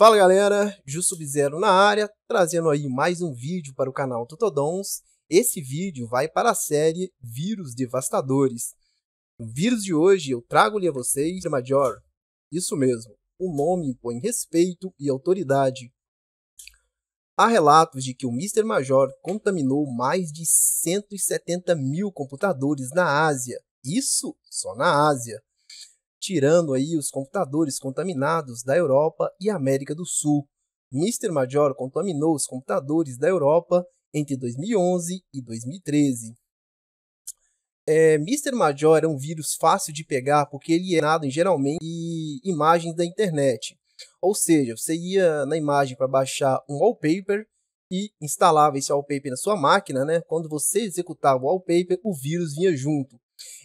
Fala galera, Justo zero na área, trazendo aí mais um vídeo para o canal Totodons. Esse vídeo vai para a série Vírus Devastadores. No vírus de hoje eu trago-lhe a vocês Major. Isso mesmo, o nome impõe respeito e autoridade. Há relatos de que o Mr. Major contaminou mais de 170 mil computadores na Ásia. Isso só na Ásia tirando aí os computadores contaminados da Europa e América do Sul. Mr. Major contaminou os computadores da Europa entre 2011 e 2013. É, Mr. Major é um vírus fácil de pegar porque ele é nado em geralmente imagens da internet. Ou seja, você ia na imagem para baixar um wallpaper e instalava esse wallpaper na sua máquina, né? Quando você executava o wallpaper, o vírus vinha junto.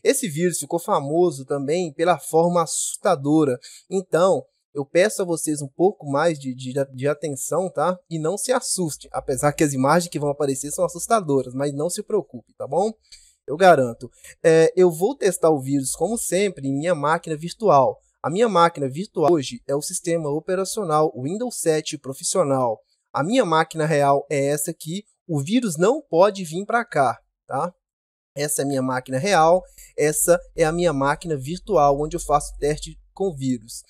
Esse vírus ficou famoso também pela forma assustadora. Então, eu peço a vocês um pouco mais de, de, de, atenção, tá? E não se assuste, apesar que as imagens que vão aparecer são assustadoras, mas não se preocupe, tá bom? Eu garanto. É, eu vou testar o vírus, como sempre, em minha máquina virtual. A minha máquina virtual hoje é o sistema operacional Windows 7 profissional. A minha máquina real é essa aqui. O vírus não pode vir para cá, tá? Essa é a minha máquina real, essa é a minha máquina virtual, onde eu faço teste com vírus.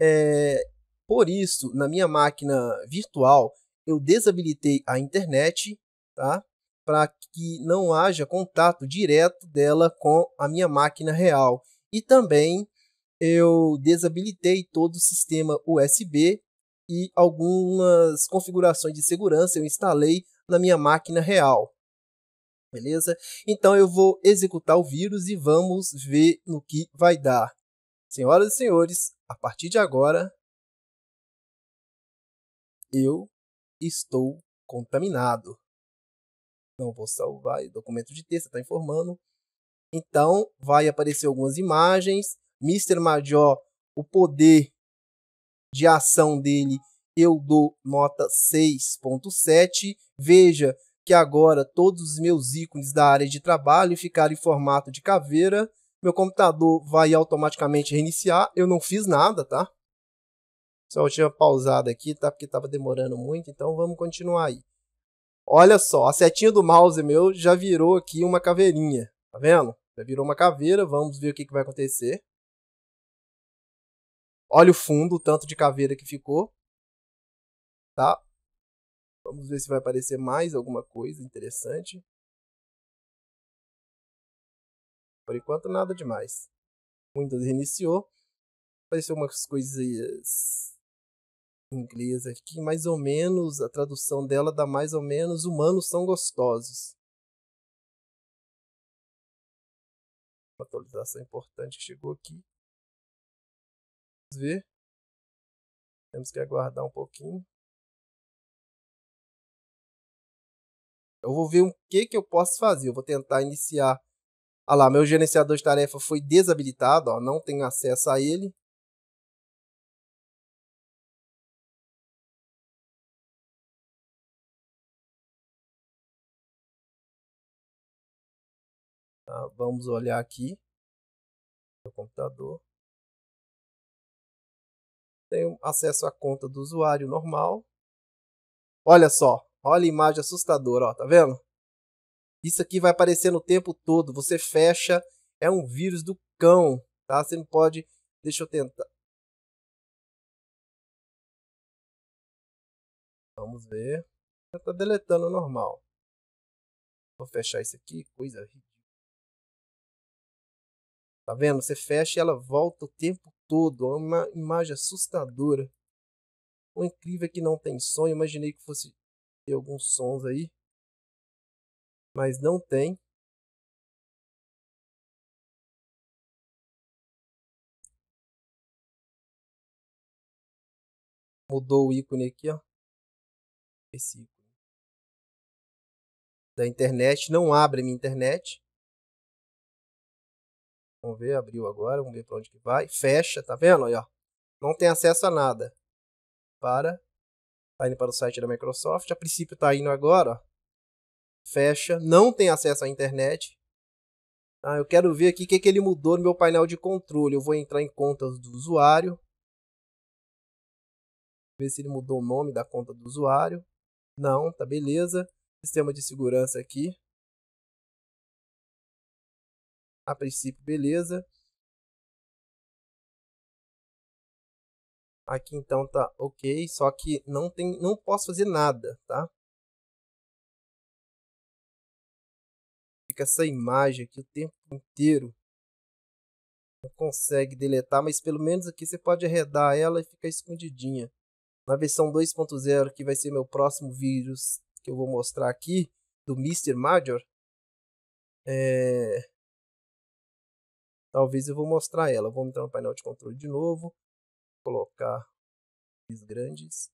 É, por isso, na minha máquina virtual, eu desabilitei a internet, tá? Para que não haja contato direto dela com a minha máquina real. E também eu desabilitei todo o sistema USB e algumas configurações de segurança eu instalei na minha máquina real beleza? Então eu vou executar o vírus e vamos ver no que vai dar. Senhoras e senhores, a partir de agora, eu estou contaminado. Não vou salvar, documento de texto está informando. Então, vai aparecer algumas imagens. Mr. Major, o poder de ação dele, eu dou nota 6.7. Veja que agora todos os meus ícones da área de trabalho ficaram em formato de caveira, meu computador vai automaticamente reiniciar, eu não fiz nada, tá? Só tinha pausado aqui, tá? Porque estava demorando muito, então vamos continuar aí. Olha só, a setinha do mouse meu já virou aqui uma caveirinha, tá vendo? Já virou uma caveira, vamos ver o que, que vai acontecer. Olha o fundo, o tanto de caveira que ficou. Tá? Vamos ver se vai aparecer mais alguma coisa interessante. Por enquanto, nada demais. O Windows reiniciou. Apareceu umas coisas inglesas aqui, mais ou menos, a tradução dela dá mais ou menos humanos são gostosos. Uma atualização importante que chegou aqui. Vamos ver. Temos que aguardar um pouquinho. Eu vou ver o que, que eu posso fazer. Eu vou tentar iniciar. Olha ah lá, meu gerenciador de tarefa foi desabilitado, ó, não tenho acesso a ele. Tá, vamos olhar aqui no computador. Tenho acesso à conta do usuário normal. Olha só, Olha a imagem assustadora, ó, tá vendo? Isso aqui vai aparecer no tempo todo. Você fecha, é um vírus do cão, tá? Você não pode. Deixa eu tentar. Vamos ver. Já tá deletando normal. Vou fechar isso aqui, coisa ridícula. Tá vendo? Você fecha e ela volta o tempo todo. É uma imagem assustadora. O incrível é que não tem som. Eu imaginei que fosse ter alguns sons aí. Mas não tem. Mudou o ícone aqui, ó. Esse ícone. Da internet. Não abre minha internet. Vamos ver, abriu agora, vamos ver para onde que vai. Fecha, tá vendo? Aí, ó. Não tem acesso a nada. Para Tá indo para o site da Microsoft. A princípio tá indo agora, Fecha. Não tem acesso à internet. Ah, eu quero ver aqui o que, que ele mudou no meu painel de controle. Eu vou entrar em contas do usuário. Ver se ele mudou o nome da conta do usuário. Não, tá beleza. Sistema de segurança aqui. A princípio, beleza. Aqui então tá ok, só que não, tem, não posso fazer nada, tá? Fica essa imagem aqui o tempo inteiro. Não consegue deletar, mas pelo menos aqui você pode arredar ela e ficar escondidinha. Na versão 2.0, que vai ser meu próximo vídeo que eu vou mostrar aqui, do Mr. Major, é... Talvez eu vou mostrar ela. Vou entrar no painel de controle de novo colocar os grandes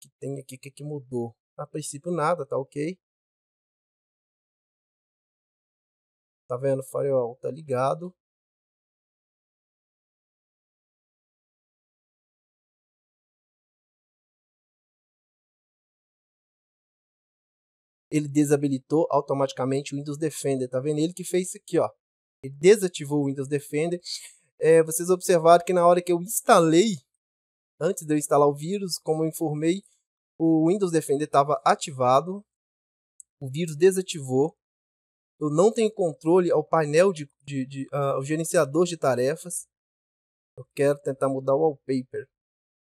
que tem aqui, que, é que mudou? A princípio nada, tá ok? Tá vendo? O firewall tá ligado. Ele desabilitou automaticamente o Windows Defender, tá vendo? Ele que fez isso aqui, ó. Ele desativou o Windows Defender é, vocês observaram que na hora que eu instalei, antes de eu instalar o vírus, como eu informei, o Windows Defender estava ativado, o vírus desativou, eu não tenho controle ao painel de, de, de uh, gerenciador de tarefas. Eu quero tentar mudar o wallpaper.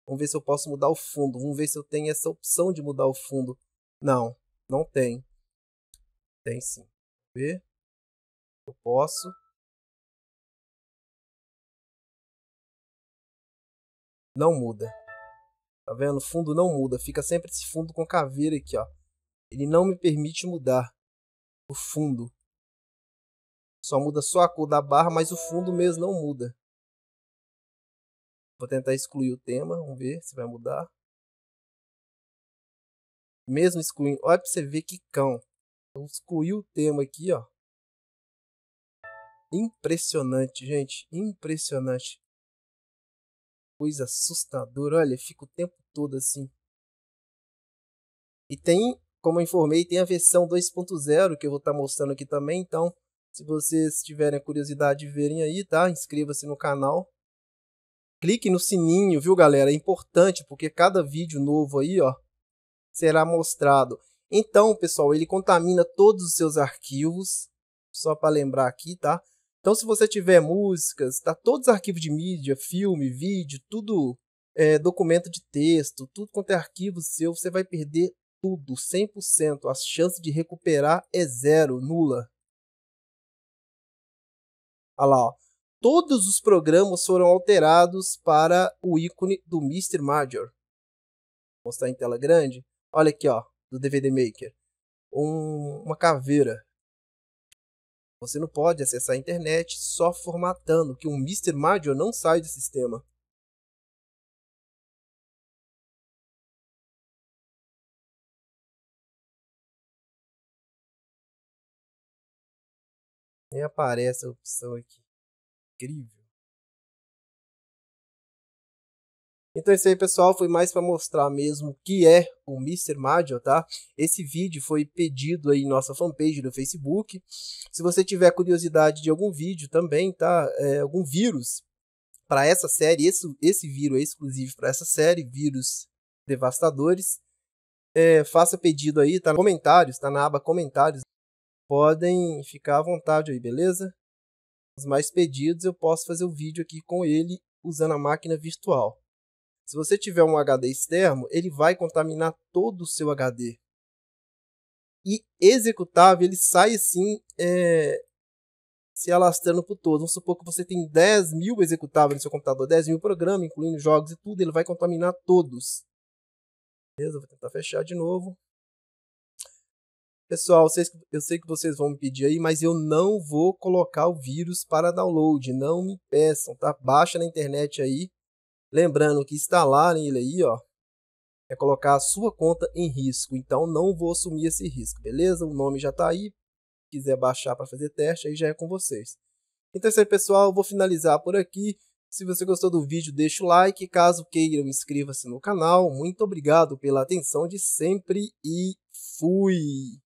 Vamos ver se eu posso mudar o fundo. Vamos ver se eu tenho essa opção de mudar o fundo. Não, não tem. Tem sim. Vamos ver. Eu posso. não muda. Tá vendo? O fundo não muda, fica sempre esse fundo com caveira aqui, ó. Ele não me permite mudar o fundo. Só muda só a cor da barra, mas o fundo mesmo não muda. Vou tentar excluir o tema, vamos ver se vai mudar. Mesmo excluindo, olha pra você ver que cão. Eu excluí o tema aqui, ó. Impressionante, gente, impressionante coisa assustadora. Olha, fica o tempo todo assim. E tem, como eu informei, tem a versão 2.0 que eu vou estar tá mostrando aqui também. Então, se vocês tiverem a curiosidade de verem aí, tá? Inscreva-se no canal. Clique no sininho, viu, galera? É importante porque cada vídeo novo aí, ó, será mostrado. Então, pessoal, ele contamina todos os seus arquivos. Só para lembrar aqui, tá? Então, se você tiver músicas, tá todos os arquivos de mídia, filme, vídeo, tudo, é, documento de texto, tudo quanto é arquivo seu, você vai perder tudo, 100%. As chances de recuperar é zero, nula. Olha lá, ó. Todos os programas foram alterados para o ícone do Mr. Major. Vou mostrar em tela grande. Olha aqui, ó, do DVD Maker. Um, uma caveira. Você não pode acessar a internet só formatando, que um Mr. Major não sai do sistema. Nem aparece a opção aqui. Incrível. Então é isso aí, pessoal, foi mais para mostrar mesmo o que é o Mr. Magio, tá? Esse vídeo foi pedido aí em nossa fanpage do Facebook. Se você tiver curiosidade de algum vídeo também, tá? É, algum vírus para essa série, esse, esse vírus é exclusivo para essa série, vírus devastadores, é, faça pedido aí, tá? Comentários, tá na aba comentários. Podem ficar à vontade aí, beleza? Os mais pedidos eu posso fazer o vídeo aqui com ele usando a máquina virtual. Se você tiver um HD externo, ele vai contaminar todo o seu HD. E executável, ele sai assim, é, se alastrando por todo. Vamos supor que você tem 10 mil executáveis no seu computador, 10 mil programas, incluindo jogos e tudo, ele vai contaminar todos. Beleza, vou tentar fechar de novo. Pessoal, eu sei que vocês vão me pedir aí, mas eu não vou colocar o vírus para download. Não me peçam, tá? Baixa na internet aí Lembrando que instalar ele aí, ó, é colocar a sua conta em risco. Então não vou assumir esse risco, beleza? O nome já está aí. Se quiser baixar para fazer teste, aí já é com vocês. Então é isso aí, pessoal. Eu vou finalizar por aqui. Se você gostou do vídeo, deixa o like. Caso queiram, inscreva-se no canal. Muito obrigado pela atenção de sempre e fui!